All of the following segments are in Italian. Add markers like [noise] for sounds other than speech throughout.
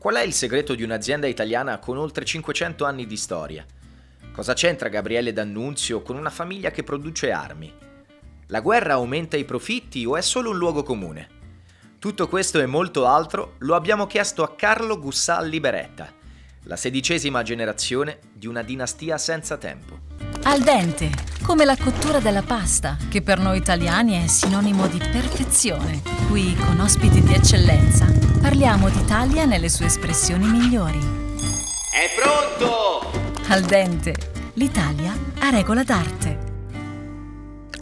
Qual è il segreto di un'azienda italiana con oltre 500 anni di storia? Cosa c'entra Gabriele D'Annunzio con una famiglia che produce armi? La guerra aumenta i profitti o è solo un luogo comune? Tutto questo e molto altro lo abbiamo chiesto a Carlo Gussalli Liberetta, la sedicesima generazione di una dinastia senza tempo. Al dente, come la cottura della pasta, che per noi italiani è sinonimo di perfezione. Qui, con ospiti di eccellenza, parliamo d'Italia nelle sue espressioni migliori. È pronto! Al dente, l'Italia a regola d'arte.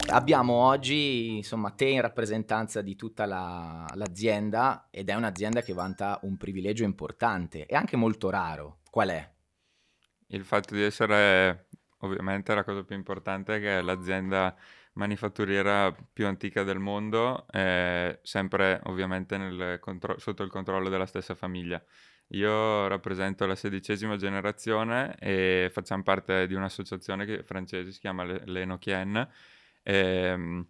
Abbiamo oggi, insomma, te in rappresentanza di tutta l'azienda ed è un'azienda che vanta un privilegio importante e anche molto raro. Qual è? Il fatto di essere ovviamente la cosa più importante è che è l'azienda manifatturiera più antica del mondo, eh, sempre ovviamente contro- sotto il controllo della stessa famiglia. Io rappresento la sedicesima generazione e facciamo parte di un'associazione che, francese, si chiama l'Enochien, ehm,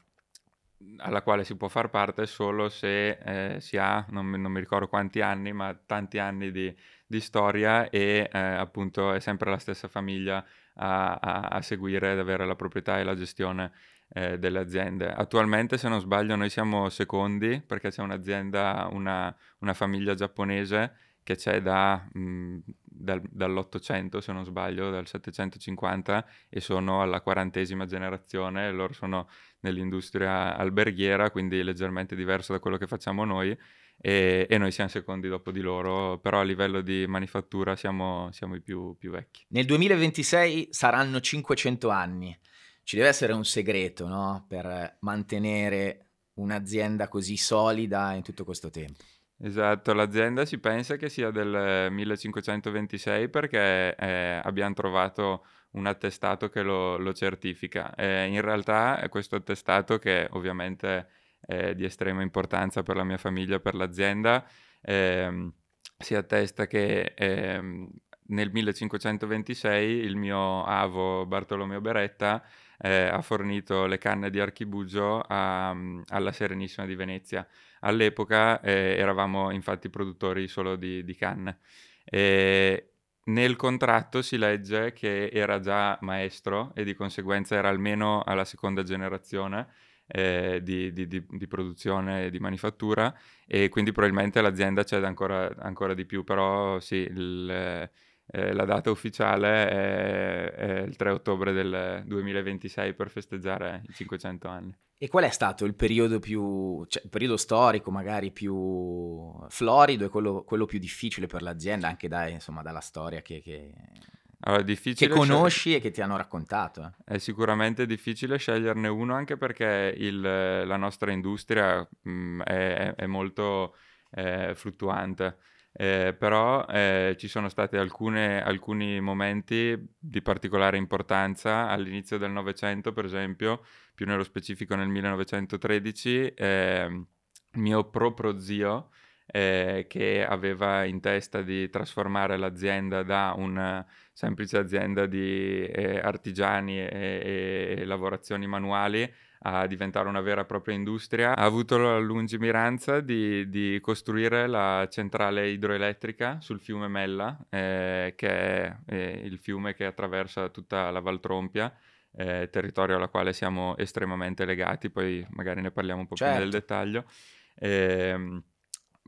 alla quale si può far parte solo se eh, si ha, non, non mi ricordo quanti anni, ma tanti anni di di storia e eh, appunto è sempre la stessa famiglia a, a, a, seguire ad avere la proprietà e la gestione eh, delle aziende. Attualmente, se non sbaglio, noi siamo secondi perché c'è un'azienda, una, una famiglia giapponese che c'è da, mh, mm, dal, dall'Ottocento, se non sbaglio, dal 750 e sono alla quarantesima generazione, loro sono nell'industria alberghiera, quindi leggermente diverso da quello che facciamo noi e, e, noi siamo secondi dopo di loro, però a livello di manifattura siamo, siamo i più, più vecchi. Nel 2026 saranno 500 anni, ci deve essere un segreto no? per mantenere un'azienda così solida in tutto questo tempo. Esatto, l'azienda si pensa che sia del 1526 perché eh, abbiamo trovato un attestato che lo, lo certifica. Eh, in realtà questo attestato che ovviamente eh, di estrema importanza per la mia famiglia, per l'azienda. Eh, si attesta che ehm, nel 1526 il mio avo Bartolomeo Beretta eh, ha fornito le canne di archibugio a, mm, alla Serenissima di Venezia. All'epoca eh, eravamo infatti produttori solo di, di canne. E nel contratto si legge che era già maestro e di conseguenza era almeno alla seconda generazione eh, di, di, di, di, produzione e di manifattura e quindi probabilmente l'azienda cede ancora, ancora di più, però sì, il, eh, la data ufficiale è, è il 3 ottobre del 2026 per festeggiare i 500 anni. E qual è stato il periodo più, cioè, il periodo storico magari più florido e quello, quello più difficile per l'azienda, anche da, insomma, dalla storia che, che, allora, che conosci e che ti hanno raccontato. Eh. È sicuramente difficile sceglierne uno anche perché il, la nostra industria mh, mm, è, è, molto eh, fluttuante. Eh, però eh, ci sono stati alcune, alcuni momenti di particolare importanza all'inizio del Novecento, per esempio, più nello specifico nel 1913, eh, mio proprio zio eh, che aveva in testa di trasformare l'azienda da una semplice azienda di eh, artigiani e, e lavorazioni manuali a diventare una vera e propria industria, ha avuto la lungimiranza di, di costruire la centrale idroelettrica sul fiume Mella, eh, che è eh, il fiume che attraversa tutta la Valtrompia. Eh, territorio alla quale siamo estremamente legati, poi magari ne parliamo un po' certo. più nel dettaglio. Eh,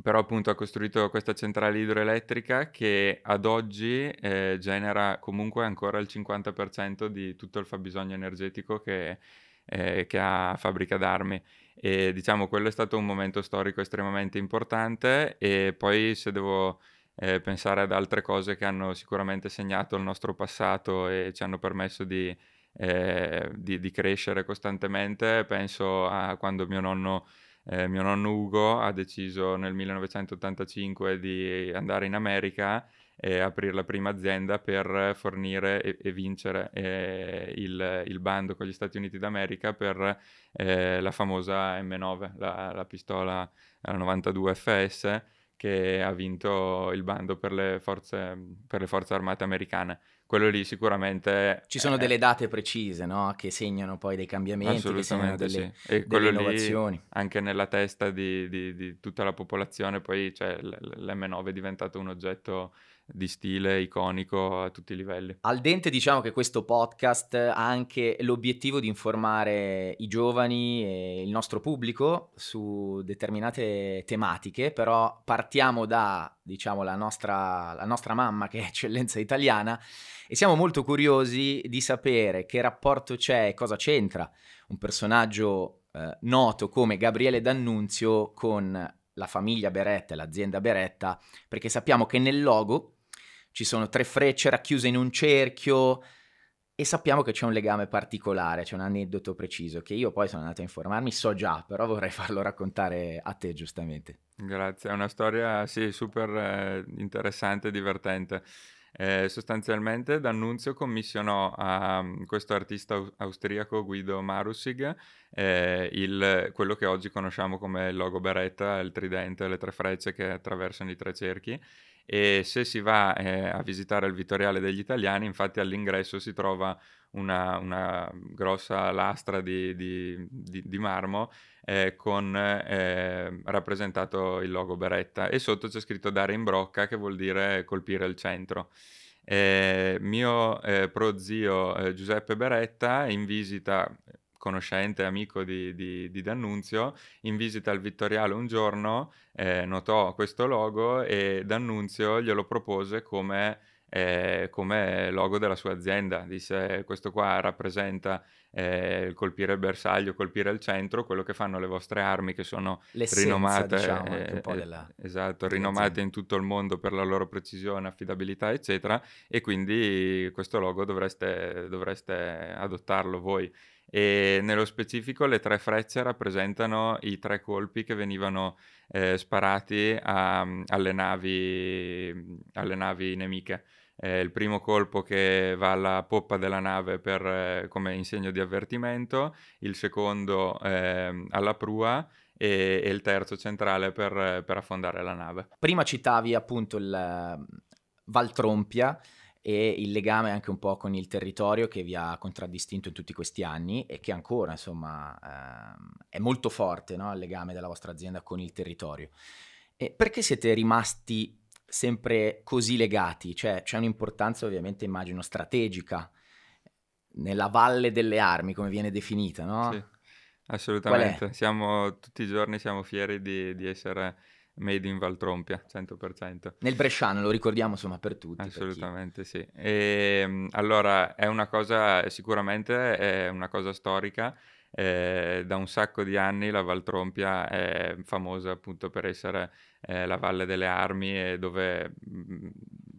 però appunto ha costruito questa centrale idroelettrica che ad oggi eh, genera comunque ancora il 50% di tutto il fabbisogno energetico che, eh, che ha Fabbrica d'Armi. E diciamo quello è stato un momento storico estremamente importante e poi se devo eh, pensare ad altre cose che hanno sicuramente segnato il nostro passato e ci hanno permesso di, eh, di, di crescere costantemente, penso a quando mio nonno eh, mio nonno Ugo ha deciso nel 1985 di andare in America e aprire la prima azienda per fornire e, e vincere eh, il, il, bando con gli Stati Uniti d'America per eh, la famosa M9, la, la pistola 92 FS che ha vinto il bando per le forze, per le forze armate americane quello lì sicuramente... Ci sono è... delle date precise, no? Che segnano poi dei cambiamenti, che segnano delle, sì. e delle innovazioni. Lì, anche nella testa di, di, di, tutta la popolazione, poi cioè, l'M9 è diventato un oggetto di stile iconico a tutti i livelli. Al dente diciamo che questo podcast ha anche l'obiettivo di informare i giovani e il nostro pubblico su determinate tematiche, però partiamo da diciamo la nostra, la nostra mamma che è eccellenza italiana e siamo molto curiosi di sapere che rapporto c'è e cosa c'entra un personaggio eh, noto come Gabriele D'Annunzio con la famiglia Beretta e l'azienda Beretta, perché sappiamo che nel logo ci sono tre frecce racchiuse in un cerchio e sappiamo che c'è un legame particolare, c'è un aneddoto preciso che io poi sono andato a informarmi, so già, però vorrei [laughs] farlo raccontare a te giustamente. Grazie, è una storia sì, super eh, interessante e divertente. Eh, sostanzialmente D'Annunzio commissionò a mm, questo artista austriaco Guido Marusig eh, il, quello che oggi conosciamo come il logo Beretta, il tridente, le tre frecce che attraversano i tre cerchi e se si va eh, a visitare il Vittoriale degli Italiani, infatti all'ingresso si trova una, una grossa lastra di, di, di, di marmo eh, con eh, rappresentato il logo Beretta e sotto c'è scritto dare in brocca che vuol dire colpire il centro. Eh, mio eh, prozio eh, Giuseppe Beretta in visita conoscente, amico di, di, di, D'Annunzio, in visita al Vittoriale un giorno eh, notò questo logo e D'Annunzio glielo propose come, eh, come logo della sua azienda. Disse questo qua rappresenta eh, colpire il bersaglio, colpire il centro, quello che fanno le vostre armi che sono L'essenza, rinomate, diciamo, eh, della... Eh, esatto, rinomate in tutto il mondo per la loro precisione, affidabilità eccetera e quindi questo logo dovreste, dovreste adottarlo voi e nello specifico le tre frecce rappresentano i tre colpi che venivano eh, sparati a, mm, alle, navi, mm, alle, navi, nemiche. Eh, il primo colpo che va alla poppa della nave per, eh, come insegno di avvertimento, il secondo ehm, alla prua e, e, il terzo centrale per, per affondare la nave. Prima citavi appunto il mm, Valtrompia e il legame anche un po' con il territorio che vi ha contraddistinto in tutti questi anni e che ancora insomma ehm, è molto forte no? il legame della vostra azienda con il territorio. E perché siete rimasti sempre così legati? Cioè c'è un'importanza ovviamente immagino strategica nella valle delle armi come viene definita, no? Sì, assolutamente. Siamo, tutti i giorni siamo fieri di, di essere made in Valtrompia, 100%. Nel Bresciano, lo ricordiamo insomma per tutti. Assolutamente per sì. E, ehm, allora, è una cosa, sicuramente è una cosa storica. Eh, da un sacco di anni la Valtrompia è famosa appunto per essere eh, la valle delle armi e dove mm,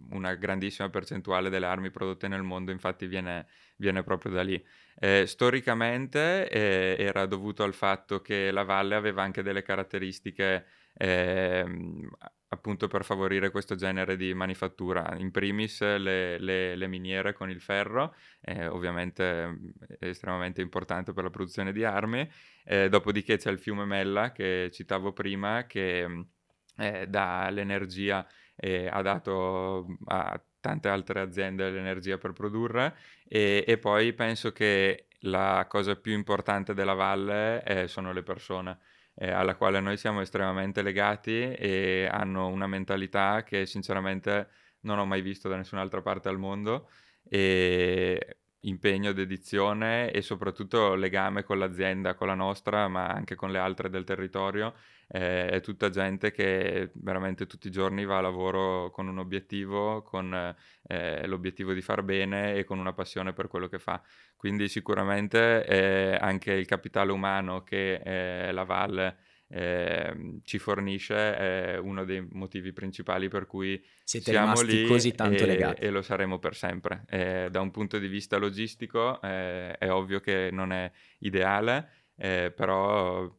una grandissima percentuale delle armi prodotte nel mondo infatti viene, viene proprio da lì. Eh, storicamente eh, era dovuto al fatto che la valle aveva anche delle caratteristiche ehm, appunto per favorire questo genere di manifattura. In primis le, le, le miniere con il ferro, eh, ovviamente estremamente importante per la produzione di armi, eh, dopodiché c'è il fiume Mella che citavo prima che eh, dà l'energia e ha dato a tante altre aziende l'energia per produrre e, e poi penso che la cosa più importante della valle eh, sono le persone eh, alla quale noi siamo estremamente legati e hanno una mentalità che sinceramente non ho mai visto da nessun'altra parte al mondo e impegno, dedizione e soprattutto legame con l'azienda, con la nostra, ma anche con le altre del territorio eh, è tutta gente che veramente tutti i giorni va a lavoro con un obiettivo, con eh, l'obiettivo di far bene e con una passione per quello che fa. Quindi sicuramente eh, anche il capitale umano che eh, la Val ehm, ci fornisce è uno dei motivi principali per cui Siete siamo lì così tanto e, legati. e lo saremo per sempre. Eh, da un punto di vista logistico eh, è ovvio che non è ideale, eh, però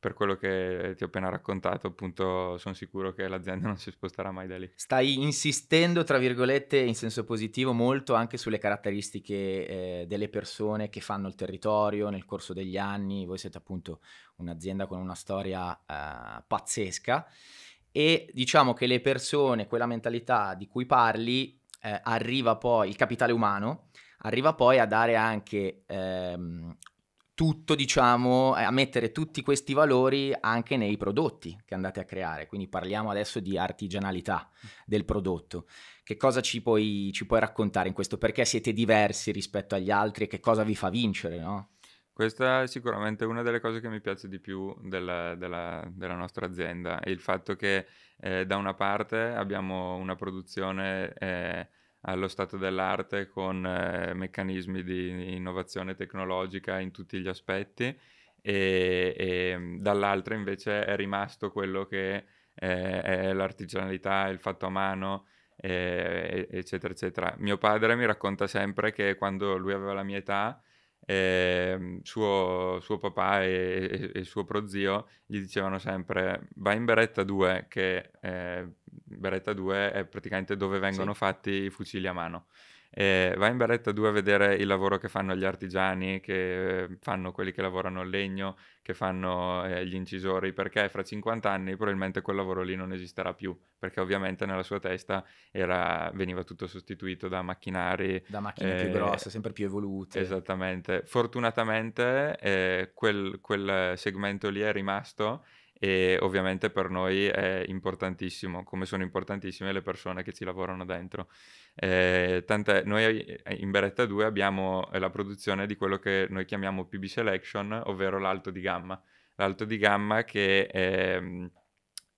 per quello che eh, ti ho appena raccontato, appunto, sono sicuro che l'azienda [laughs] non si sposterà mai da lì. Stai insistendo, tra virgolette, in senso positivo molto anche sulle caratteristiche eh, delle persone che fanno il territorio nel corso degli anni. Voi siete appunto un'azienda con una storia eh, pazzesca e diciamo che le persone, quella mentalità di cui parli, eh, arriva poi il capitale umano arriva poi a dare anche ehm, tutto, diciamo, eh, a mettere tutti questi valori anche nei prodotti che andate a creare. Quindi parliamo adesso di artigianalità del prodotto. Che cosa ci puoi, ci puoi raccontare in questo? Perché siete diversi rispetto agli altri e che cosa vi fa vincere, no? Questa è sicuramente una delle cose che mi piace di più della, della, della nostra azienda, è il fatto che eh, da una parte abbiamo una produzione eh, allo stato dell'arte con eh, meccanismi di innovazione tecnologica in tutti gli aspetti e, e mm, dall'altra invece è rimasto quello che eh, è l'artigianalità, il fatto a mano, eh, eccetera, eccetera. Mio padre mi racconta sempre che quando lui aveva la mia età, eh, suo, suo, papà e, e, e, suo prozio gli dicevano sempre vai in beretta 2 che eh, Beretta 2 è praticamente dove vengono sì. fatti i fucili a mano. Eh, vai in Beretta 2 a vedere il lavoro che fanno gli artigiani, che eh, fanno quelli che lavorano il legno, che fanno eh, gli incisori, perché fra 50 anni probabilmente quel lavoro lì non esisterà più, perché ovviamente nella sua testa era, veniva tutto sostituito da macchinari. Da macchine eh, più grosse, sempre più evolute. Esattamente. Fortunatamente eh, quel, quel segmento lì è rimasto e ovviamente per noi è importantissimo, come sono importantissime le persone che ci lavorano dentro. Eh, tant'è, noi eh, in Beretta 2 abbiamo eh, la produzione di quello che noi chiamiamo PB Selection, ovvero l'alto di gamma. L'alto di gamma che... È, ehm,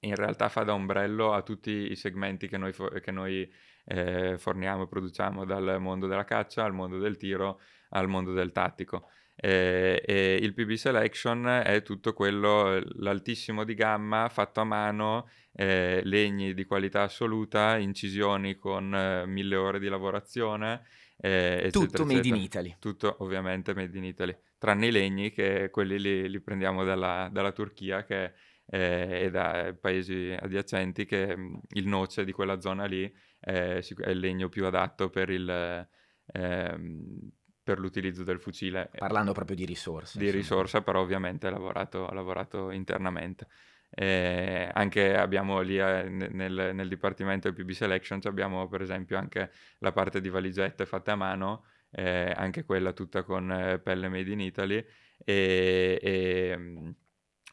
in realtà fa da ombrello a tutti i segmenti che noi, che noi eh, forniamo e produciamo, dal mondo della caccia al mondo del tiro al mondo del tattico. E, eh, e il PB Selection è tutto quello, l'altissimo di gamma fatto a mano, eh, legni di qualità assoluta, incisioni con eh, mille ore di lavorazione. Eh, eccetera, tutto made eccetera. in Italy. Tutto ovviamente made in Italy, tranne i legni che quelli li, li prendiamo dalla, dalla Turchia che, eh, e da paesi adiacenti che mm, il noce di quella zona lì è, è il legno più adatto per il... Ehm, per l'utilizzo del fucile. Eh, Parlando proprio di risorse. Di insomma. risorsa, però ovviamente ha lavorato, lavorato internamente. Eh, anche abbiamo lì eh, nel, nel, dipartimento del PB Selections abbiamo per esempio anche la parte di valigette fatte a mano, eh, anche quella tutta con eh, pelle made in Italy e, e mm,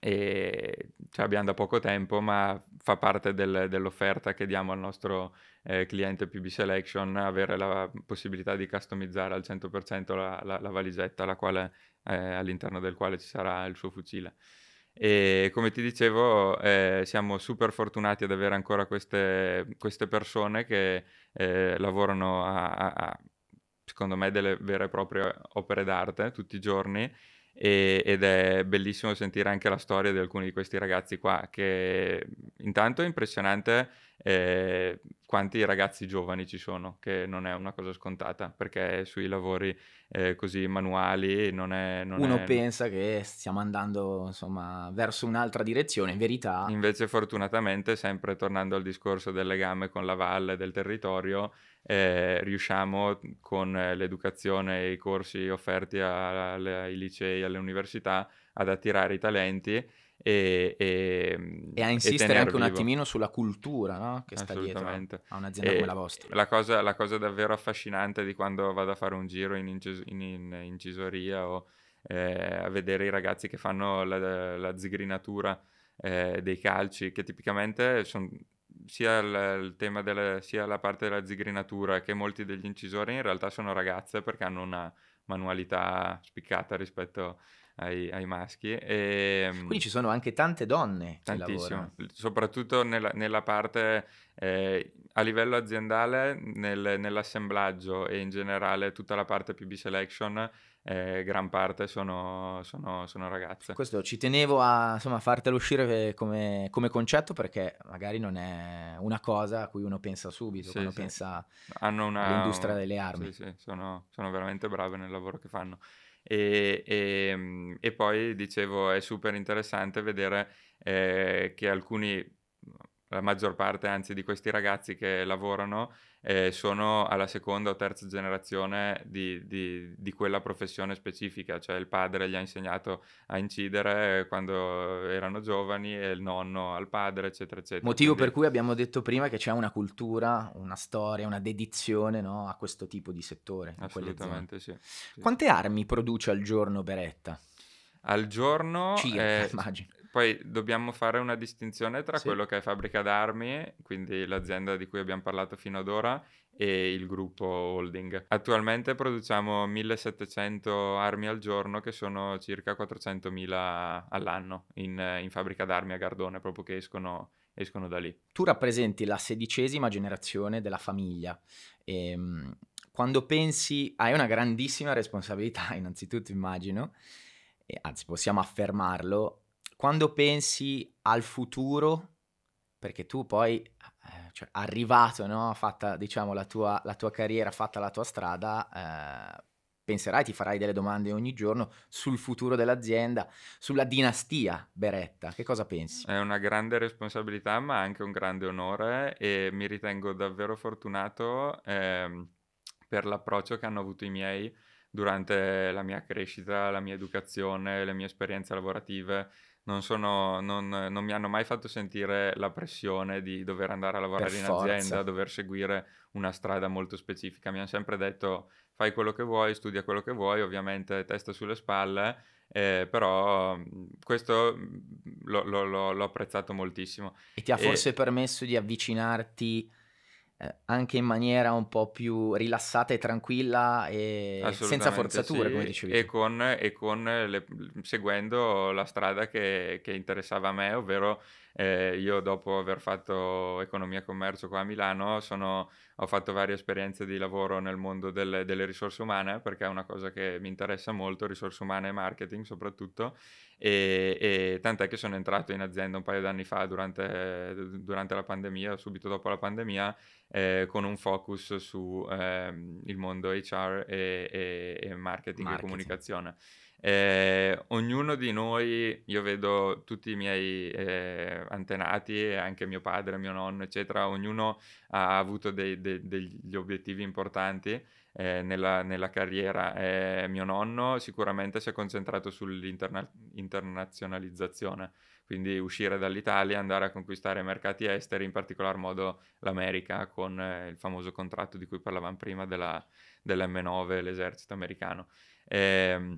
e ce cioè, l'abbiamo da poco tempo, ma fa parte del, dell'offerta che diamo al nostro eh, cliente PB Selection, avere la possibilità di customizzare al 100% la, la, la valigetta quale, eh, all'interno del quale ci sarà il suo fucile. E come ti dicevo, eh, siamo super fortunati ad avere ancora queste, queste persone che eh, lavorano a, a, a, secondo me, delle vere e proprie opere d'arte tutti i giorni e, ed è bellissimo sentire anche la storia di alcuni di questi ragazzi qua, che intanto è impressionante eh, quanti ragazzi giovani ci sono, che non è una cosa scontata, perché sui lavori eh, così manuali non è... Non Uno è... pensa che stiamo andando insomma, verso un'altra direzione, in verità... Invece fortunatamente, sempre tornando al discorso del legame con la valle, del territorio, eh, riusciamo con eh, l'educazione e i corsi offerti a, a, ai licei, alle università, ad attirare i talenti e, e, mm, e a insistere e anche vivo. un attimino sulla cultura no? che sta dietro a un'azienda come la vostra. La cosa, la cosa, davvero affascinante di quando vado a fare un giro in, incis- in, in incisoria o eh, a vedere i ragazzi che fanno la, la zigrinatura eh, dei calci, che tipicamente sono sia, il, il della, sia la parte della zigrinatura che molti degli incisori in realtà sono ragazze perché hanno una manualità spiccata rispetto ai, ai maschi. E, ehm, Quindi ci sono anche tante donne. Tantissimo, soprattutto nella, nella parte eh, a livello aziendale, nel, nell'assemblaggio e in generale tutta la parte PB selection, eh, gran parte sono, sono, sono, ragazze. Questo ci tenevo a insomma, fartelo uscire come, come, concetto perché magari non è una cosa a cui uno pensa subito, sì, quando sì. pensa Hanno una, all'industria delle armi. Sì, sì, sono, sono veramente brave nel lavoro che fanno. E, e, mm, e poi dicevo, è super interessante vedere eh, che alcuni la maggior parte anzi di questi ragazzi che lavorano eh, sono alla seconda o terza generazione di, di, di, quella professione specifica, cioè il padre gli ha insegnato a incidere eh, quando erano giovani e il nonno al padre, eccetera, eccetera. Motivo Quindi... per cui abbiamo detto prima che c'è una cultura, una storia, una dedizione no, a questo tipo di settore. Assolutamente sì, sì, Quante armi produce al giorno Beretta? Al giorno... Circa, eh, immagino poi dobbiamo fare una distinzione tra sì. quello che è fabbrica d'armi, quindi l'azienda di cui abbiamo parlato fino ad ora, e il gruppo holding. Attualmente produciamo 1700 armi al giorno, che sono circa 400.000 all'anno in, in fabbrica d'armi a Gardone, proprio che escono escono da lì. Tu rappresenti la sedicesima generazione della famiglia. E, ehm, quando pensi, hai una grandissima responsabilità, [laughs] innanzitutto immagino, e, anzi possiamo affermarlo, quando pensi al futuro, perché tu poi, eh, cioè, arrivato, no? fatta diciamo, la, tua, la tua carriera, fatta la tua strada, eh, penserai, ti farai delle domande ogni giorno sul futuro dell'azienda, sulla dinastia Beretta. Che cosa pensi? È una grande responsabilità, ma anche un grande onore e mi ritengo davvero fortunato eh, per l'approccio che hanno avuto i miei durante la mia crescita, la mia educazione, le mie esperienze lavorative non, sono, non, non, mi hanno mai fatto sentire la pressione di dover andare a lavorare per in forza. azienda, dover seguire una strada molto specifica. Mi hanno sempre detto fai quello che vuoi, studia quello che vuoi, ovviamente testa sulle spalle, eh, però questo lo, lo, lo, l'ho apprezzato moltissimo. E ti ha forse e... permesso di avvicinarti eh, anche in maniera un po' più rilassata e tranquilla e senza forzature, sì. come dicevi. E con, e con le, seguendo la strada che, che, interessava a me, ovvero eh, io dopo aver fatto economia e commercio qua a Milano sono, ho fatto varie esperienze di lavoro nel mondo delle, delle risorse umane perché è una cosa che mi interessa molto, risorse umane e marketing soprattutto e, e, tant'è che sono entrato in azienda un paio d'anni fa durante, durante la pandemia, subito dopo la pandemia, eh, con un focus sul eh, mondo HR e, e, e marketing, marketing, e comunicazione. Eh, ognuno di noi, io vedo tutti i miei eh, antenati, anche mio padre, mio nonno, eccetera, ognuno ha avuto dei, dei, degli obiettivi importanti eh, nella, nella, carriera è eh, mio nonno, sicuramente si è concentrato sull'internazionalizzazione, quindi uscire dall'Italia, andare a conquistare mercati esteri, in particolar modo l'America, con eh, il famoso contratto di cui parlavamo prima della, dell'M9, l'esercito americano. Eh,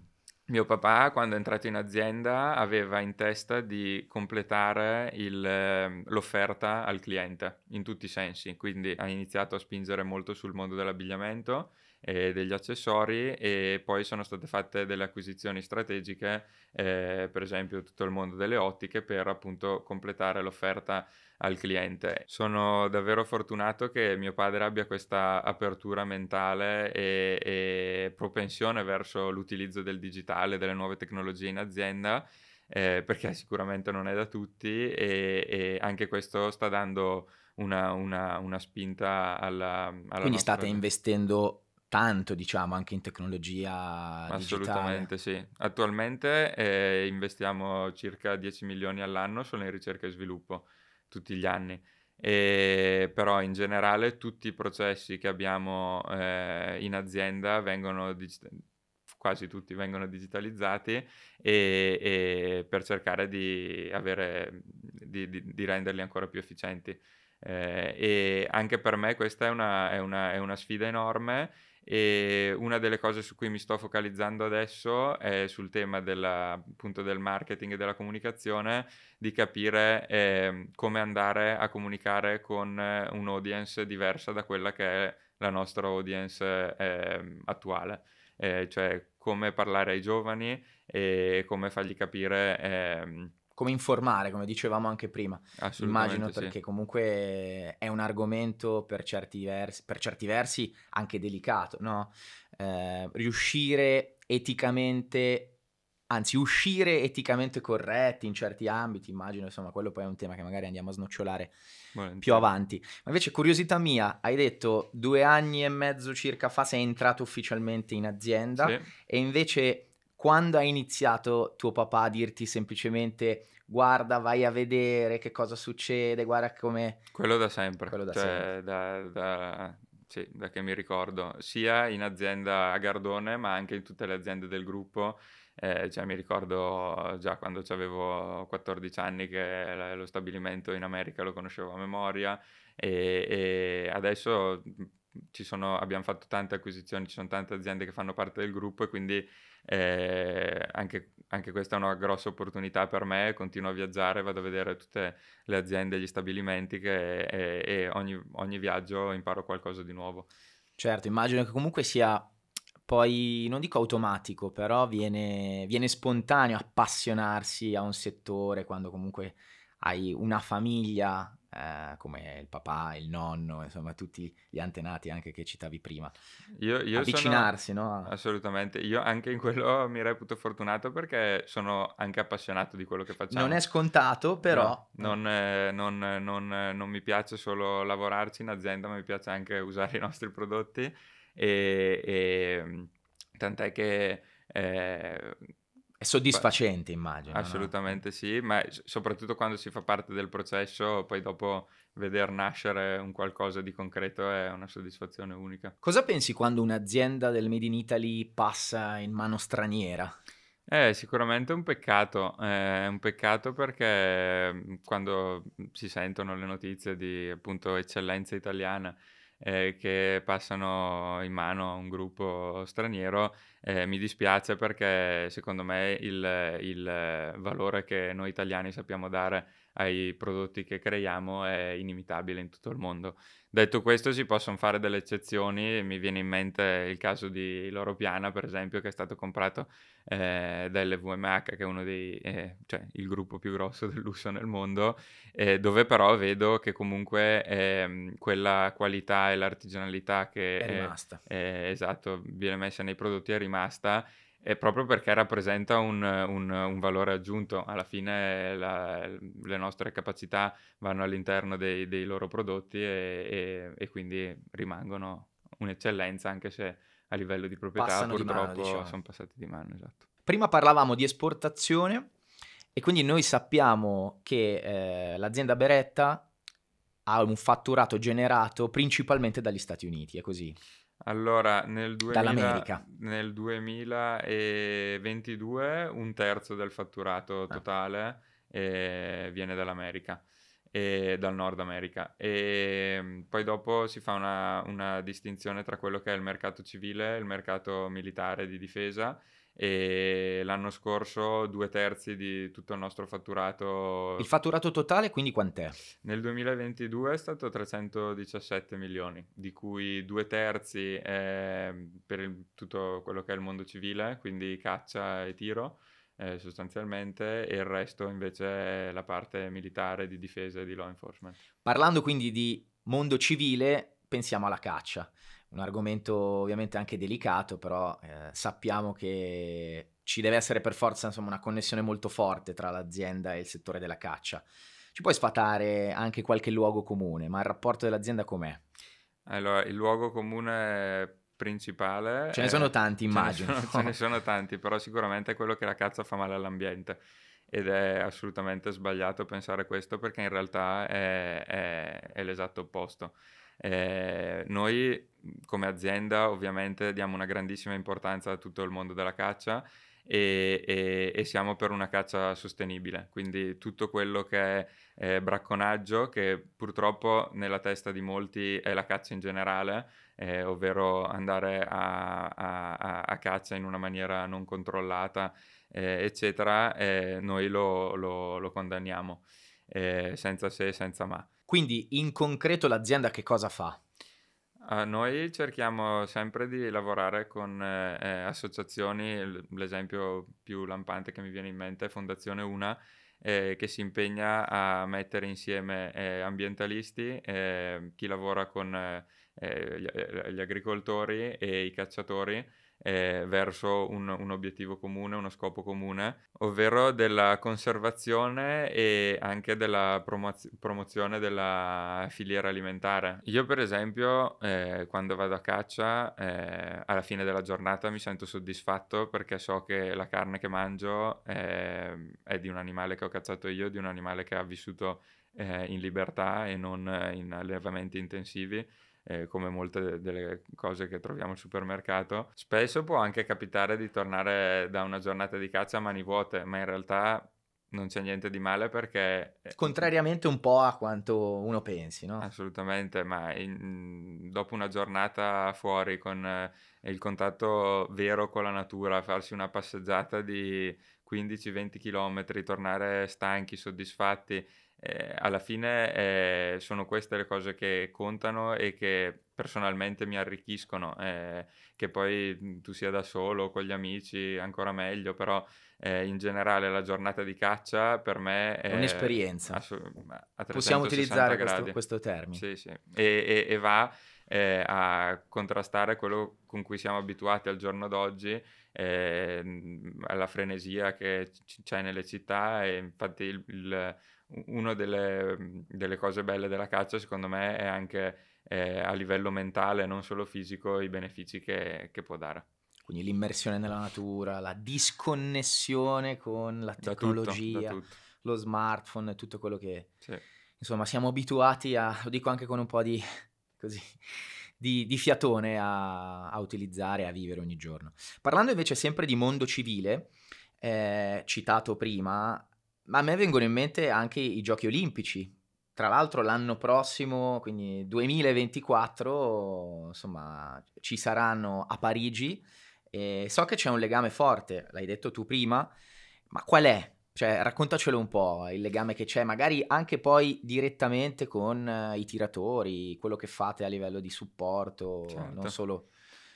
mio papà, quando è entrato in azienda, aveva in testa di completare il, ehm, l'offerta al cliente in tutti i sensi, quindi ha iniziato a spingere molto sul mondo dell'abbigliamento e degli accessori e poi sono state fatte delle acquisizioni strategiche, eh, per esempio tutto il mondo delle ottiche per appunto completare l'offerta al cliente. Sono davvero fortunato che mio padre abbia questa apertura mentale e, e propensione verso l'utilizzo del digitale, delle nuove tecnologie in azienda. Eh, perché sicuramente non è da tutti e, e anche questo sta dando una, una, una spinta alla, alla Quindi nostra... state investendo tanto, diciamo, anche in tecnologia Assolutamente digitale. sì. Attualmente eh, investiamo circa 10 milioni all'anno solo in ricerca e sviluppo, tutti gli anni. E, però in generale tutti i processi che abbiamo eh, in azienda vengono digita- quasi tutti vengono digitalizzati e, e per cercare di, avere, di, di, di renderli ancora più efficienti. Eh, e anche per me questa è una, è una, è una sfida enorme e una delle cose su cui mi sto focalizzando adesso è sul tema della, appunto del marketing e della comunicazione, di capire eh, come andare a comunicare con eh, un'audience diversa da quella che è la nostra audience eh, attuale, eh, cioè come parlare ai giovani e come fargli capire ehm, come informare, come dicevamo anche prima. Immagino perché sì. comunque è un argomento per certi, versi, per certi versi anche delicato, no? Eh, riuscire eticamente, anzi uscire eticamente corretti in certi ambiti, immagino, insomma, quello poi è un tema che magari andiamo a snocciolare Buongiorno. più avanti. Ma invece curiosità mia, hai detto due anni e mezzo circa fa sei entrato ufficialmente in azienda sì. e invece quando ha iniziato tuo papà a dirti semplicemente guarda, vai a vedere che cosa succede, guarda come... Quello da sempre, Quello da, cioè, sempre. Da, da, sì, da che mi ricordo, sia in azienda a Gardone ma anche in tutte le aziende del gruppo. Eh, cioè, mi ricordo già quando avevo 14 anni che lo stabilimento in America lo conoscevo a memoria e, e adesso mm, sono, abbiamo fatto tante acquisizioni, ci sono tante aziende che fanno parte del gruppo e quindi eh, anche, anche, questa è una grossa opportunità per me, continuo a viaggiare, vado a vedere tutte le aziende, gli stabilimenti che, e, e ogni, ogni viaggio imparo qualcosa di nuovo. Certo, immagino che comunque sia poi non dico automatico, però viene, viene, spontaneo appassionarsi a un settore quando comunque hai una famiglia eh, come il papà, il nonno, insomma tutti gli antenati anche che citavi prima. Io, io Avvicinarsi, sono... no? Assolutamente, io anche in quello mi reputo fortunato perché sono anche appassionato di quello che facciamo. Non è scontato però. No, non, eh, non, non, non mi piace solo lavorarci in azienda, ma mi piace anche usare i nostri prodotti e, e mm, tant'è che... Eh, è soddisfacente, immagino. Assolutamente no? sì, ma soprattutto quando si fa parte del processo, poi dopo veder nascere un qualcosa di concreto è una soddisfazione unica. Cosa pensi quando un'azienda del Made in Italy passa in mano straniera? Eh, sicuramente è un peccato, è eh, un peccato perché mm, quando si sentono le notizie di appunto eccellenza italiana eh, che passano in mano a un gruppo straniero, eh, mi dispiace perché secondo me il, il valore che noi italiani sappiamo dare ai prodotti che creiamo è inimitabile in tutto il mondo. Detto questo, si possono fare delle eccezioni, mi viene in mente il caso di Loro Piana, per esempio, che è stato comprato eh, dall'VMH, che è uno dei, eh, cioè il gruppo più grosso [laughs] del lusso nel mondo, eh, dove però vedo che comunque eh, quella qualità e l'artigianalità che è rimasta. È, è, esatto, viene messa nei prodotti è rimasta è proprio perché rappresenta un, un, un valore aggiunto. Alla fine la, le nostre capacità vanno all'interno dei, dei loro prodotti e, e, e, quindi rimangono un'eccellenza anche se a livello di proprietà Passano purtroppo di mano, diciamo. sono passati di mano. Esatto. Prima parlavamo di esportazione e quindi noi sappiamo che eh, l'azienda Beretta ha un fatturato generato principalmente dagli Stati Uniti, è così? Allora, nel, 2000, nel 2022 un terzo del fatturato ah. totale ah. viene dall'America, dal Nord America. E mm, poi dopo si fa una, una distinzione tra quello che è il mercato civile e il mercato militare di difesa e l'anno scorso due terzi di tutto il nostro fatturato. Il fatturato totale quindi quant'è? Nel 2022 è stato 317 milioni, di cui due terzi è mm, per il, tutto quello che è il mondo civile, quindi caccia e tiro eh, sostanzialmente e il resto invece è la parte militare di difesa e di law enforcement. Parlando quindi di mondo civile, pensiamo alla caccia un argomento ovviamente anche delicato, però eh, sappiamo che ci deve essere per forza insomma, una connessione molto forte tra l'azienda e il settore della caccia. Ci puoi sfatare anche qualche luogo comune, ma il rapporto dell'azienda com'è? Allora, il luogo comune principale... Ce ne sono tanti, immagino. [laughs] Ce ne, sono, ce ne sono tanti, però sicuramente è quello che la caccia fa male all'ambiente ed è assolutamente sbagliato pensare questo perché in realtà è, è, è l'esatto opposto. Eh, noi come azienda ovviamente diamo una grandissima importanza a tutto il mondo della caccia e, e, e siamo per una caccia sostenibile, quindi tutto quello che è eh, bracconaggio, che purtroppo nella testa di molti è la caccia in generale, eh, ovvero andare a, a, a, caccia in una maniera non controllata, eh, eccetera, eh, noi lo, lo, lo condanniamo eh, senza se e senza ma. Quindi in concreto l'azienda che cosa fa? Uh, noi cerchiamo sempre di lavorare con eh, eh associazioni, l'esempio più lampante che mi viene in mente è Fondazione Una, eh, che si impegna a mettere insieme eh, ambientalisti, eh, chi lavora con eh, gli, eh, gli, agricoltori e i cacciatori eh, verso un, un, obiettivo comune, uno scopo comune, ovvero della conservazione e anche della promozio- promozione della filiera alimentare. Io per esempio eh, quando vado a caccia eh, alla fine della giornata mi sento soddisfatto perché so che la carne che mangio eh, è di un animale che ho cacciato io, di un animale che ha vissuto eh, in libertà e non in allevamenti intensivi eh, come molte delle cose che troviamo al supermercato. Spesso può anche capitare di tornare da una giornata di caccia a mani vuote, ma in realtà non c'è niente di male perché... Eh, mm, Contrariamente un po' a quanto uno pensi, no? Assolutamente, ma in, mm, dopo una giornata fuori con eh, il contatto vero con la natura, farsi una passeggiata di 15-20 km, tornare stanchi, soddisfatti eh, alla fine eh, sono queste le cose che contano e che personalmente mi arricchiscono, eh, che poi mhmm, tu sia da solo, con gli amici, ancora meglio, però eh, in generale la giornata di caccia per me è un'esperienza. Assu- Possiamo utilizzare questo, questo, termine. Sì, sì. E, e, e va eh, a contrastare quello con cui siamo abituati al giorno d'oggi, eh, mhmm, alla frenesia che c- c'è nelle città e infatti il, il una delle, mhmm, delle, cose belle della caccia, secondo me, è anche eh, a livello mentale, non solo fisico, i benefici che, che, può dare. Quindi l'immersione nella natura, la disconnessione con la tecnologia, da tutto, da tutto. lo smartphone, e tutto quello che... Sì. Insomma, siamo abituati a, lo dico anche con un po' di, [laughs] così, di, di fiatone a, a utilizzare, a vivere ogni giorno. Parlando invece sempre di mondo civile, eh, citato prima, ma a me vengono in mente anche i giochi olimpici. Tra l'altro l'anno prossimo, quindi 2024, insomma, ci saranno a Parigi. E so che c'è un legame forte, l'hai detto tu prima, ma qual è? Cioè, raccontacelo un po' il legame che c'è, magari anche poi direttamente con eh, i tiratori, quello che fate a livello di supporto, certo. non solo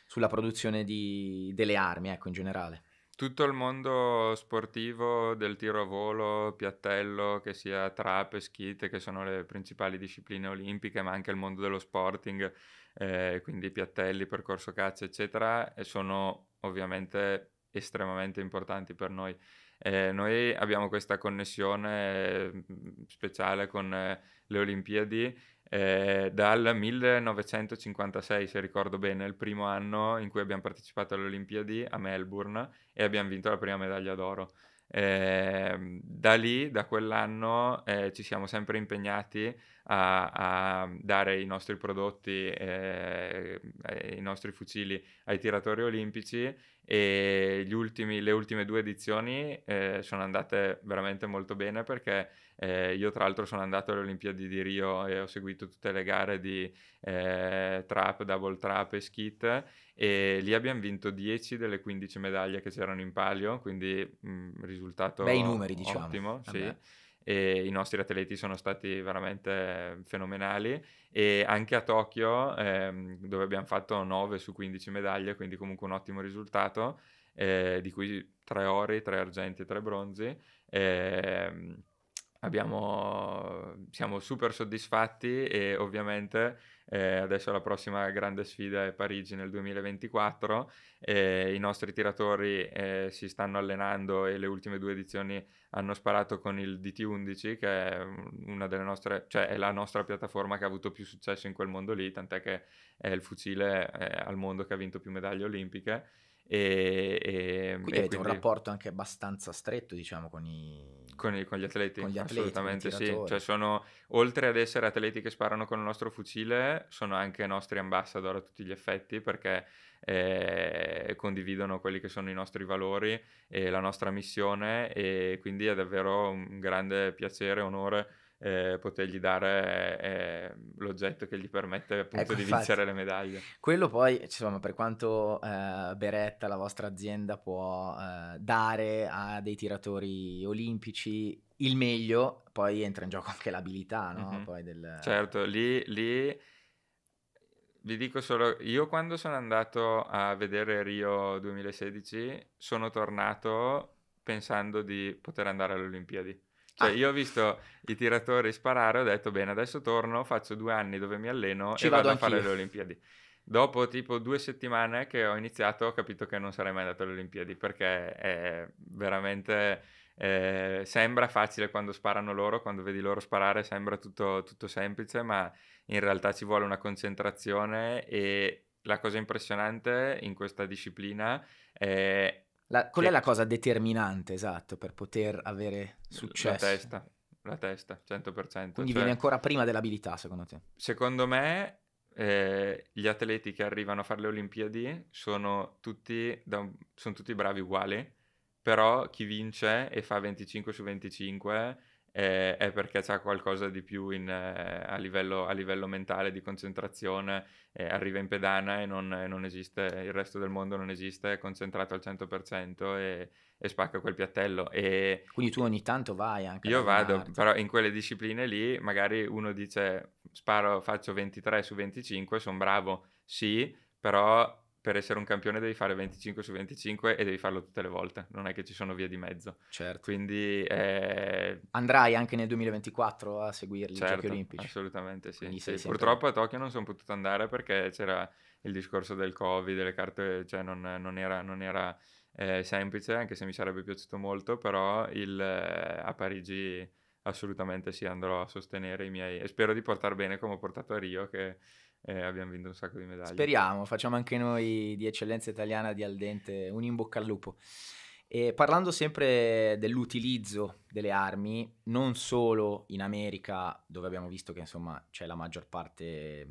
sulla produzione di, delle armi, ecco, in generale tutto il mondo sportivo del tiro a volo, piattello, che sia trap e skit, che sono le principali discipline olimpiche, ma anche il mondo dello sporting, eh, quindi piattelli, percorso caccia, eccetera, sono ovviamente estremamente importanti per noi. Eh, noi abbiamo questa connessione mm, speciale con eh, le Olimpiadi eh, dal 1956, se ricordo bene, il primo anno in cui abbiamo partecipato alle Olimpiadi a Melbourne e abbiamo vinto la prima medaglia d'oro. Eh, da lì, da quell'anno, eh, ci siamo sempre impegnati a, a dare i nostri prodotti, eh, eh i nostri fucili ai tiratori olimpici e ultimi, le ultime due edizioni eh, sono andate veramente molto bene perché eh, io tra l'altro sono andato alle Olimpiadi di Rio e ho seguito tutte le gare di eh, trap, double trap e skit e lì abbiamo vinto 10 delle 15 medaglie che c'erano in palio, quindi mh, mm, risultato Bei numeri, diciamo. ottimo. Sì. I nostri atleti sono stati veramente fenomenali e anche a Tokyo ehm, dove abbiamo fatto 9 su 15 medaglie, quindi comunque un ottimo risultato, eh, di cui 3 ori, 3 argenti e 3 bronzi. Ehm, Abbiamo, siamo super soddisfatti e ovviamente eh, adesso la prossima grande sfida è Parigi nel 2024. Eh, I nostri tiratori eh, si stanno allenando e le ultime due edizioni hanno sparato con il DT11, che è, una delle nostre, cioè è la nostra piattaforma che ha avuto più successo in quel mondo lì, tant'è che è il fucile eh, al mondo che ha vinto più medaglie olimpiche. E, e, ehm, quindi e avete quindi... un rapporto anche abbastanza stretto, diciamo, con i con, i, con gli atleti, con gli atleti assolutamente con sì. Cioè sono, oltre ad essere atleti che sparano con il nostro fucile, sono anche nostri ambassador a tutti gli effetti perché eh, condividono quelli che sono i nostri valori e la nostra missione e quindi è davvero un grande piacere, e onore eh, potergli dare eh, l'oggetto che gli permette appunto ecco, di infatti, vincere le medaglie. Quello poi, insomma, per quanto eh, Beretta, la vostra azienda, può eh, dare a dei tiratori olimpici il meglio, poi entra in gioco anche l'abilità, no? Mm-hmm. Del... Certo, lì, lì vi dico solo, io quando sono andato a vedere Rio 2016 sono tornato pensando di poter andare alle Olimpiadi cioè, ah. io ho visto i tiratori sparare, ho detto bene, adesso torno, faccio due anni dove mi alleno Ci e vado, vado a fare le Olimpiadi. Dopo tipo due settimane che ho iniziato ho capito che non sarei mai andato alle Olimpiadi perché è veramente... Eh, sembra facile quando sparano loro, quando vedi loro sparare sembra tutto, tutto semplice, ma in realtà ci vuole una concentrazione e la cosa impressionante in questa disciplina è la, qual che... è la cosa determinante, esatto, per poter avere successo? La testa, la testa, 100%. Quindi cioè, viene ancora prima dell'abilità, secondo te? Secondo me eh, gli atleti che arrivano a fare le Olimpiadi sono tutti, da, sono tutti bravi uguali, però chi vince e fa 25 su 25 eh, è perché ha qualcosa di più in, eh, a, livello, a, livello, mentale, di concentrazione, eh, arriva in pedana e non, non, esiste, il resto del mondo non esiste, è concentrato al 100% e, e spacca quel piattello. E Quindi tu ogni tanto vai anche. Io vado, parte. però in quelle discipline lì magari uno dice sparo, faccio 23 su 25, sono bravo, sì, però per essere un campione devi fare 25 su 25 e devi farlo tutte le volte, non è che ci sono vie di mezzo. Certo. Quindi eh... andrai anche nel 2024 a seguire certo, i giochi certo, olimpici. Assolutamente sì. sì. Sempre... Purtroppo a Tokyo non sono potuto andare perché c'era il discorso del Covid, le carte, cioè non, non era, non era eh, semplice, anche se mi sarebbe piaciuto molto, però il, eh, a Parigi assolutamente sì, andrò a sostenere i miei e spero di portare bene come ho portato a Rio che eh, abbiamo vinto un sacco di medaglie. Speriamo, facciamo anche noi di eccellenza italiana di Aldente un in bocca al lupo. E parlando sempre dell'utilizzo delle armi, non solo in America, dove abbiamo visto che insomma c'è la maggior parte, eh,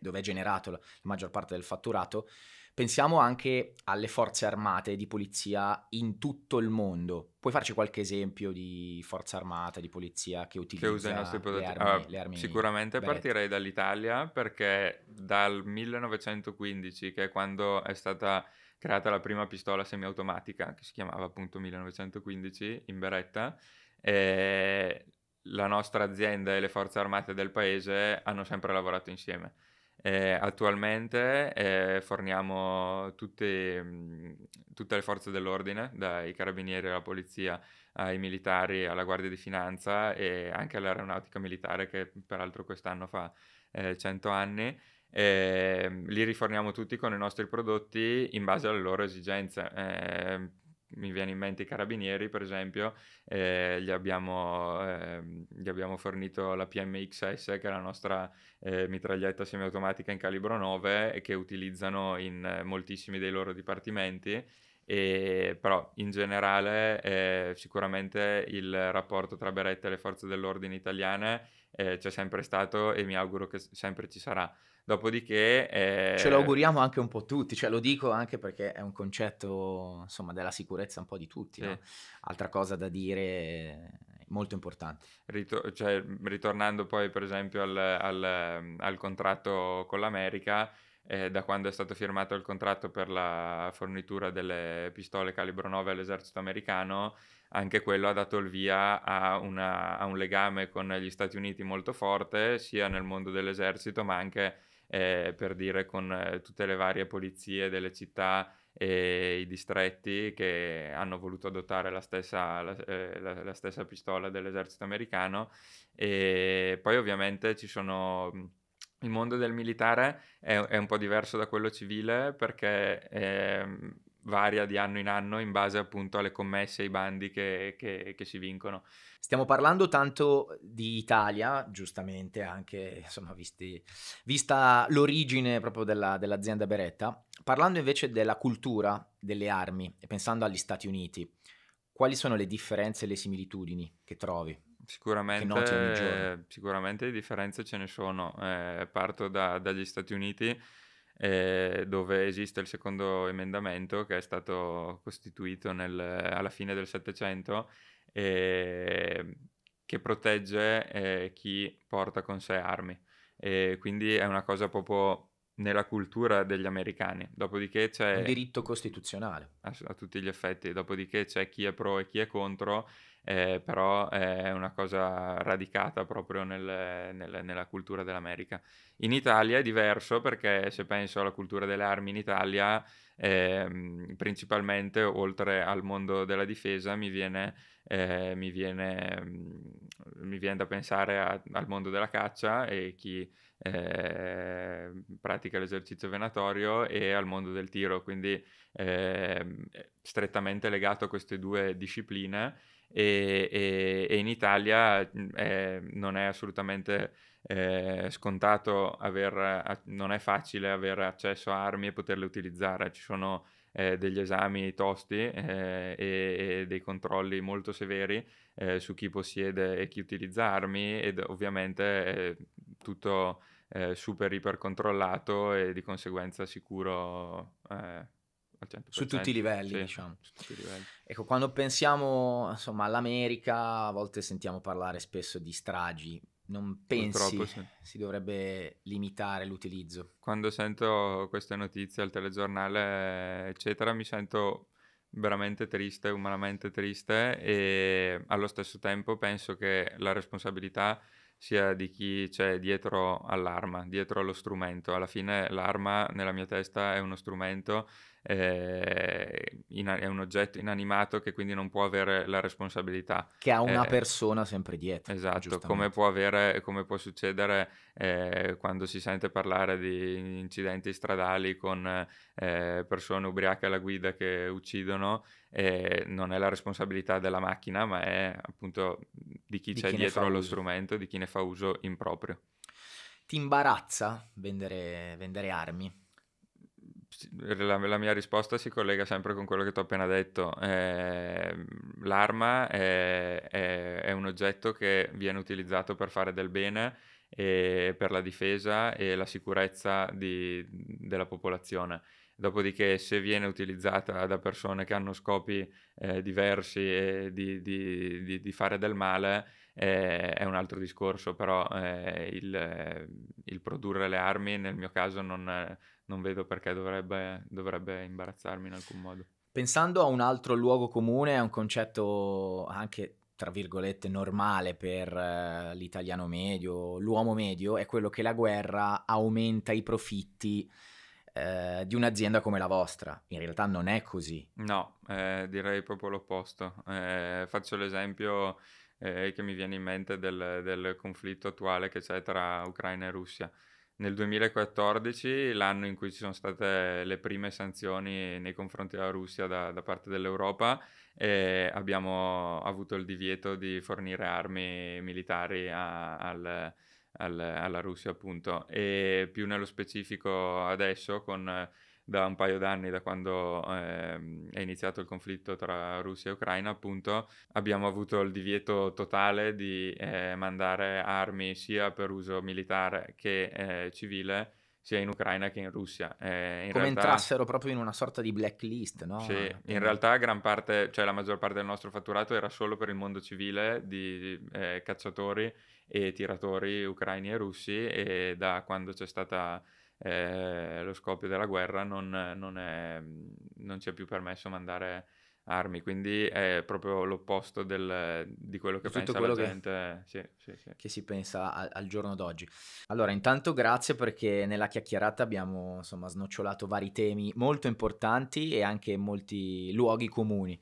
dove è generato la maggior parte del fatturato, pensiamo anche alle forze armate di polizia in tutto il mondo. Puoi farci qualche esempio di forza armata, di polizia che utilizza che usa i prodotti? Le armi, uh, le armi sicuramente berette. partirei dall'Italia perché dal 1915, che è quando è stata creata la prima pistola semiautomatica che si chiamava appunto 1915 in beretta. E la nostra azienda e le forze armate del paese hanno sempre lavorato insieme. Eh, attualmente eh, forniamo tutte, tutte, le forze dell'ordine, dai carabinieri alla polizia, ai militari, alla guardia di finanza e anche all'aeronautica militare che peraltro quest'anno fa eh, 100 anni eh, li riforniamo tutti con i nostri prodotti in base alle loro esigenze. Eh, mi viene in mente i carabinieri, per esempio, eh, gli, abbiamo, eh, gli, abbiamo, fornito la PMXS, che è la nostra eh, mitraglietta semiautomatica in calibro 9, che utilizzano in moltissimi dei loro dipartimenti. E, però in generale eh, sicuramente il rapporto tra Beretta e le forze dell'ordine italiane eh, c'è sempre stato e mi auguro che sempre ci sarà. Dopodiché... Eh... Ce lo auguriamo anche un po' tutti, cioè lo dico anche perché è un concetto insomma della sicurezza un po' di tutti, sì. no? altra cosa da dire molto importante. Ritor- cioè, ritornando poi per esempio al, al, al contratto con l'America, eh, da quando è stato firmato il contratto per la fornitura delle pistole calibro 9 all'esercito americano, anche quello ha dato il via a, una, a un legame con gli Stati Uniti molto forte, sia nel mondo dell'esercito ma anche eh, per dire con eh, tutte le varie polizie delle città e i distretti che hanno voluto adottare la stessa, la, eh, la, la stessa pistola dell'esercito americano e poi ovviamente ci sono... Il mondo del militare è, è un po' diverso da quello civile perché eh, varia di anno in anno in base appunto alle commesse e ai bandi che, che, che si vincono. Stiamo parlando tanto di Italia, giustamente, anche insomma, visti, vista l'origine proprio della, dell'azienda Beretta. Parlando invece della cultura delle armi e pensando agli Stati Uniti, quali sono le differenze e le similitudini che trovi? Sicuramente, che sicuramente le differenze ce ne sono. Eh, parto da, dagli Stati Uniti eh, dove esiste il secondo emendamento che è stato costituito nel, alla fine del Settecento eh, che protegge eh, chi porta con sé armi. E quindi è una cosa proprio nella cultura degli americani. Dopodiché c'è... Un diritto costituzionale. A, a tutti gli effetti. Dopodiché c'è chi è pro e chi è contro, eh, però è una cosa radicata proprio nel, nel, nella cultura dell'America. In Italia è diverso perché se penso alla cultura delle armi in Italia eh, principalmente oltre al mondo della difesa mi viene, eh, mi viene, mm, mi viene da pensare a, al mondo della caccia e chi eh, pratica l'esercizio venatorio e al mondo del tiro, quindi ehm, strettamente legato a queste due discipline e, e, e in Italia mm, non è assolutamente eh, scontato aver, non è facile avere accesso a armi e poterle utilizzare, ci sono eh, degli esami tosti eh, e, e, dei controlli molto severi eh, su chi possiede e chi utilizza armi ed ovviamente eh, tutto eh, super iper controllato e di conseguenza sicuro. Su tutti, livelli, sì, diciamo. tutti i livelli, Ecco, quando pensiamo insomma, all'America, a volte sentiamo parlare spesso di stragi, non pensi sì. si dovrebbe limitare l'utilizzo. Quando sento queste notizie al telegiornale, eccetera, mi sento veramente triste, umanamente triste e allo stesso tempo penso che la responsabilità sia di chi c'è dietro all'arma, dietro allo strumento. Alla fine l'arma nella mia testa è uno strumento eh, in, è un oggetto inanimato che quindi non può avere la responsabilità. Che ha una eh, persona sempre dietro. Esatto, come può, avere, come può succedere eh, quando si sente parlare di incidenti stradali con eh, persone ubriache alla guida che uccidono, eh, non è la responsabilità della macchina, ma è appunto di chi di c'è chi dietro lo uso. strumento, di chi ne fa uso improprio. Ti imbarazza vendere, vendere armi? la, la, mia risposta si collega sempre con quello che ti ho appena detto. Eh, l'arma è, è, è, un oggetto che viene utilizzato per fare del bene e per la difesa e la sicurezza di, della popolazione. Dopodiché, se viene utilizzata da persone che hanno scopi eh, diversi e di, di, di, fare del male, eh, è un altro discorso. Però eh, il, il, produrre le armi, nel mio caso, non non vedo perché dovrebbe, dovrebbe imbarazzarmi in alcun modo. Pensando a un altro luogo comune, a un concetto anche tra virgolette normale per eh, l'italiano medio, l'uomo medio, è quello che la guerra aumenta i profitti eh, di un'azienda come la vostra. In realtà non è così. No, eh, direi proprio l'opposto. Eh, faccio l'esempio eh, che mi viene in mente del, del conflitto attuale che c'è tra Ucraina e Russia nel 2014, l'anno in cui ci sono state le prime sanzioni nei confronti della Russia da, da parte dell'Europa, eh, abbiamo avuto il divieto di fornire armi militari a, al, al, alla Russia, appunto. E più nello specifico adesso, con da un paio d'anni, da quando eh, è iniziato il conflitto tra Russia e Ucraina, appunto, abbiamo avuto il divieto totale di eh, mandare armi sia per uso militare che eh, civile sia in Ucraina che in Russia. Eh, in Come realtà, entrassero proprio in una sorta di blacklist, no? Sì, eh, in realtà gran parte, cioè la maggior parte del nostro fatturato era solo per il mondo civile di eh, cacciatori e tiratori ucraini e russi e da quando c'è stata eh, lo scoppio della guerra non, non, è, mhmm, non, ci è più permesso mandare armi, quindi è proprio l'opposto del, di quello che Tutto pensa quello la gente che, sì, sì, sì. che si pensa a, al giorno d'oggi. Allora, intanto grazie perché nella chiacchierata abbiamo insomma snocciolato vari temi molto importanti e anche molti luoghi comuni.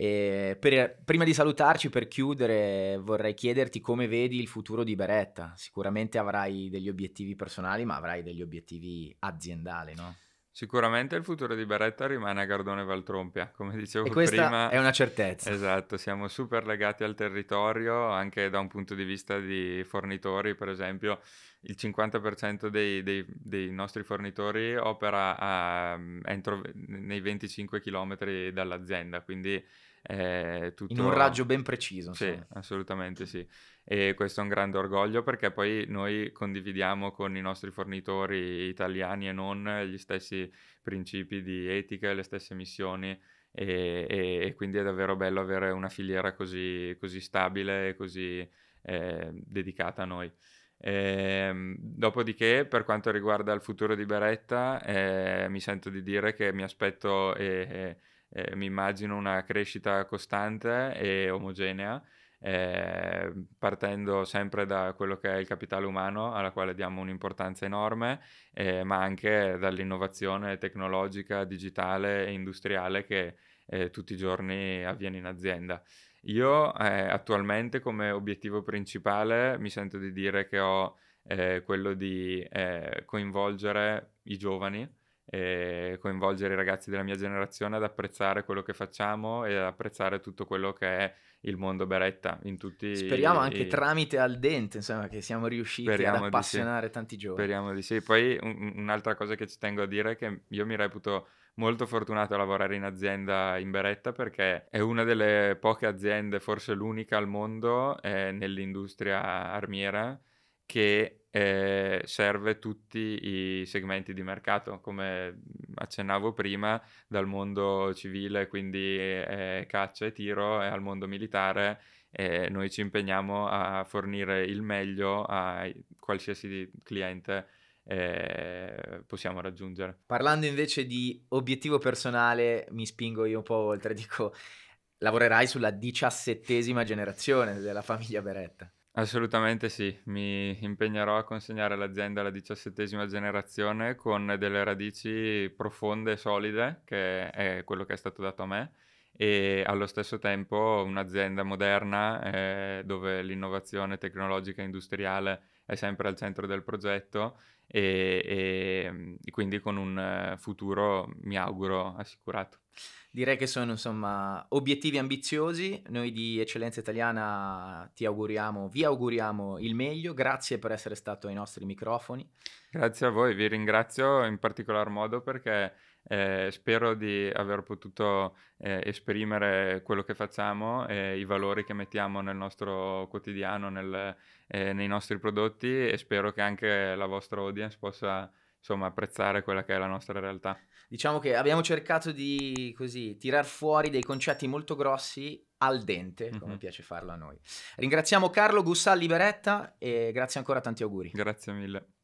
Per, prima di salutarci, per chiudere, vorrei chiederti come vedi il futuro di Beretta. Sicuramente avrai degli obiettivi personali, ma avrai degli obiettivi aziendali, no? Sicuramente il futuro di Beretta rimane a Gardone Valtrompia, come dicevo e questa prima. È una certezza. Esatto, siamo super legati al territorio anche da un punto di vista di fornitori, per esempio il 50% dei, dei, dei, nostri fornitori opera a, entro, nei 25 km dall'azienda, quindi tutto... In un raggio ben preciso. Sì, insomma. assolutamente sì. E questo è un grande orgoglio perché poi noi condividiamo con i nostri fornitori italiani e non gli stessi principi di etica e le stesse missioni. E, e, e, quindi è davvero bello avere una filiera così, così stabile e così eh, dedicata a noi. E, ehm, dopodiché, per quanto riguarda il futuro di Beretta, eh, mi sento di dire che mi aspetto e, eh, mi immagino una crescita costante e omogenea, eh, partendo sempre da quello che è il capitale umano, alla quale diamo un'importanza enorme, eh, ma anche dall'innovazione tecnologica, digitale e industriale che eh, tutti i giorni avviene in azienda. Io eh, attualmente come obiettivo principale mi sento di dire che ho eh, quello di coinvolgere i giovani e coinvolgere i ragazzi della mia generazione ad apprezzare quello che facciamo e ad apprezzare tutto quello che è il mondo Beretta in tutti Speriamo i, anche i... tramite al dente, insomma, che siamo riusciti Speriamo ad appassionare sì. tanti giovani. Speriamo di sì. Poi un, un'altra cosa che ci tengo a dire è che io mi reputo molto fortunato a lavorare in azienda in Beretta perché è una delle poche aziende, forse l'unica al mondo eh, nell'industria armiera che eh, serve tutti i segmenti di mercato, come mhmm, accennavo prima, dal mondo civile, quindi eh, caccia e tiro, e al mondo militare. Eh, noi ci impegniamo a fornire il meglio a qualsiasi cliente eh, possiamo raggiungere. Parlando invece di obiettivo personale, mi spingo io un po' oltre, dico, lavorerai sulla diciassettesima generazione della famiglia Beretta. Assolutamente sì, mi impegnerò a consegnare l'azienda alla diciassettesima generazione con delle radici profonde e solide, che è quello che è stato dato a me, e allo stesso tempo un'azienda moderna eh, dove l'innovazione tecnologica e industriale è sempre al centro del progetto e, e, e mm, quindi con un eh, futuro, mi auguro, assicurato direi che sono insomma obiettivi ambiziosi. Noi di Eccellenza Italiana ti auguriamo, vi auguriamo il meglio. Grazie per essere stato ai nostri microfoni. Grazie a voi, vi ringrazio in particolar modo perché eh, spero di aver potuto eh, esprimere quello che facciamo e i valori che mettiamo nel nostro quotidiano, nel, eh, nei nostri prodotti e spero che anche la vostra audience possa insomma apprezzare quella che è la nostra realtà. Diciamo che abbiamo cercato di così tirar fuori dei concetti molto grossi al dente, come mm-hmm. piace farlo a noi. Ringraziamo Carlo Gussal Liberetta e grazie ancora, tanti auguri. Grazie mille.